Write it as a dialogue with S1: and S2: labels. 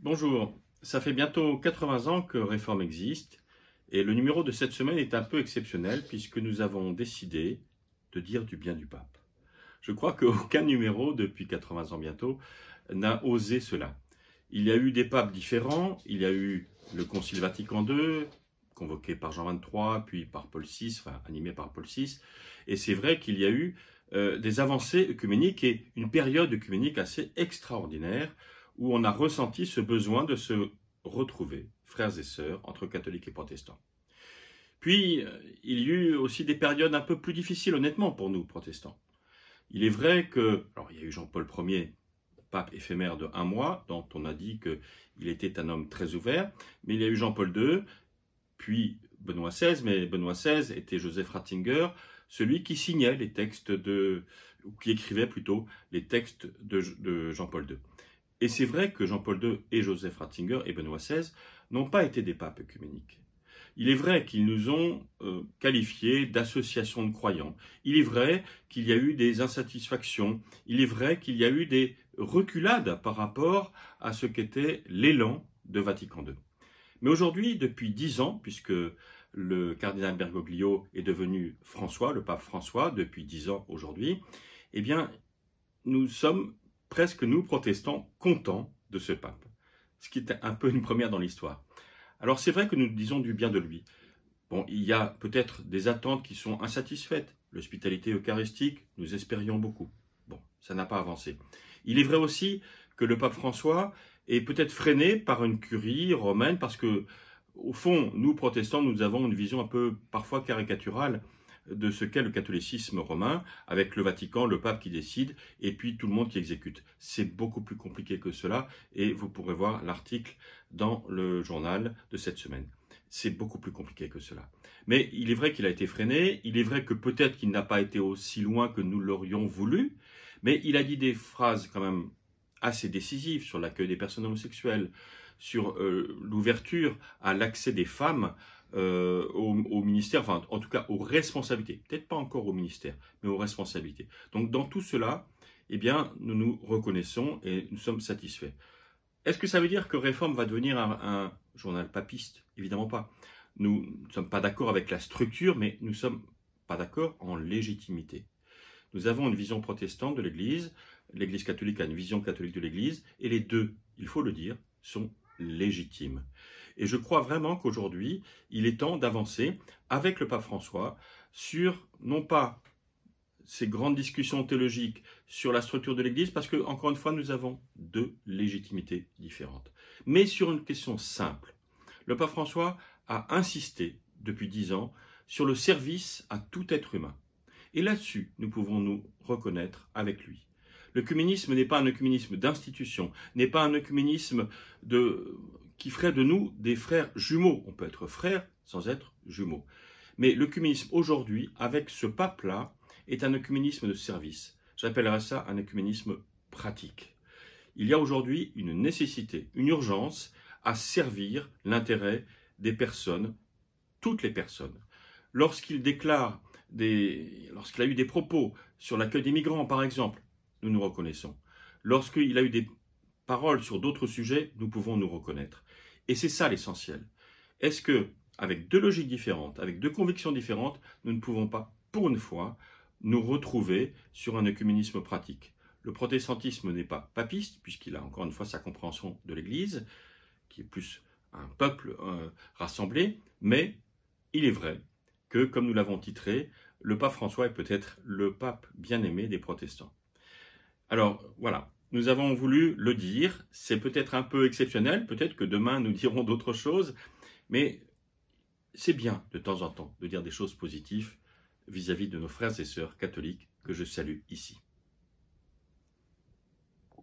S1: Bonjour, ça fait bientôt 80 ans que Réforme existe et le numéro de cette semaine est un peu exceptionnel puisque nous avons décidé de dire du bien du pape. Je crois qu'aucun numéro depuis 80 ans bientôt n'a osé cela. Il y a eu des papes différents, il y a eu le Concile Vatican II, convoqué par Jean XXIII, puis par Paul VI, enfin animé par Paul VI, et c'est vrai qu'il y a eu euh, des avancées œcuméniques et une période œcuménique assez extraordinaire où on a ressenti ce besoin de se retrouver, frères et sœurs, entre catholiques et protestants. Puis, euh, il y eut aussi des périodes un peu plus difficiles, honnêtement, pour nous, protestants. Il est vrai que, il y a eu Jean-Paul Ier, pape éphémère de un mois, dont on a dit qu'il était un homme très ouvert, mais il y a eu Jean-Paul II, puis Benoît XVI, mais Benoît XVI était Joseph Ratzinger, celui qui signait les textes de, ou qui écrivait plutôt les textes de Jean-Paul II. Et c'est vrai que Jean-Paul II et Joseph Ratzinger et Benoît XVI n'ont pas été des papes œcuméniques. Il est vrai qu'ils nous ont euh, qualifiés d'associations de croyants. Il est vrai qu'il y a eu des insatisfactions. Il est vrai qu'il y a eu des reculades par rapport à ce qu'était l'élan de Vatican II. Mais aujourd'hui, depuis dix ans, puisque le cardinal Bergoglio est devenu François, le pape François, depuis dix ans aujourd'hui, eh bien, nous sommes presque nous, protestants, contents de ce pape, ce qui est un peu une première dans l'histoire. Alors c'est vrai que nous disons du bien de lui. Bon, il y a peut-être des attentes qui sont insatisfaites. L'hospitalité eucharistique, nous espérions beaucoup. Bon, ça n'a pas avancé. Il est vrai aussi que le pape François est peut-être freiné par une curie romaine parce que, au fond, nous protestants, nous avons une vision un peu parfois caricaturale de ce qu'est le catholicisme romain, avec le Vatican, le pape qui décide, et puis tout le monde qui exécute. C'est beaucoup plus compliqué que cela, et vous pourrez voir l'article dans le journal de cette semaine. C'est beaucoup plus compliqué que cela. Mais il est vrai qu'il a été freiné, il est vrai que peut-être qu'il n'a pas été aussi loin que nous l'aurions voulu, mais il a dit des phrases quand même assez décisives sur l'accueil des personnes homosexuelles, sur euh, l'ouverture à l'accès des femmes euh, au, ministère, enfin en tout cas aux responsabilités, peut-être pas encore au ministère, mais aux responsabilités. Donc dans tout cela, eh bien, nous nous reconnaissons et nous sommes satisfaits. Est-ce que ça veut dire que Réforme va devenir un, un journal papiste Évidemment pas. Nous ne sommes pas d'accord avec la structure, mais nous ne sommes pas d'accord en légitimité. Nous avons une vision protestante de l'Église, l'Église catholique a une vision catholique de l'Église, et les deux, il faut le dire, sont légitimes. Et je crois vraiment qu'aujourd'hui, il est temps d'avancer avec le pape François sur, non pas ces grandes discussions théologiques sur la structure de l'Église, parce que, encore une fois, nous avons deux légitimités différentes. Mais sur une question simple. Le pape François a insisté, depuis dix ans, sur le service à tout être humain. Et là-dessus, nous pouvons nous reconnaître avec lui. Le n'est pas un œcuménisme d'institution, n'est pas un œcuménisme de qui ferait de nous des frères jumeaux. On peut être frère sans être jumeaux. Mais l'œcuménisme aujourd'hui, avec ce pape-là, est un œcuménisme de service. J'appellerai ça un œcuménisme pratique. Il y a aujourd'hui une nécessité, une urgence à servir l'intérêt des personnes, toutes les personnes. Lorsqu'il déclare des, lorsqu'il a eu des propos sur l'accueil des migrants, par exemple, nous nous reconnaissons. Lorsqu'il a eu des parole sur d'autres sujets, nous pouvons nous reconnaître. Et c'est ça l'essentiel. Est-ce que, avec deux logiques différentes, avec deux convictions différentes, nous ne pouvons pas, pour une fois, nous retrouver sur un œcuménisme pratique Le protestantisme n'est pas papiste, puisqu'il a encore une fois sa compréhension de l'Église, qui est plus un peuple euh, rassemblé, mais il est vrai que, comme nous l'avons titré, le pape François est peut-être le pape bien-aimé des protestants. Alors voilà, nous avons voulu le dire. C'est peut-être un peu exceptionnel, peut-être que demain nous dirons d'autres choses, mais c'est bien de temps en temps de dire des choses positives vis-à-vis de nos frères et sœurs catholiques que je salue ici.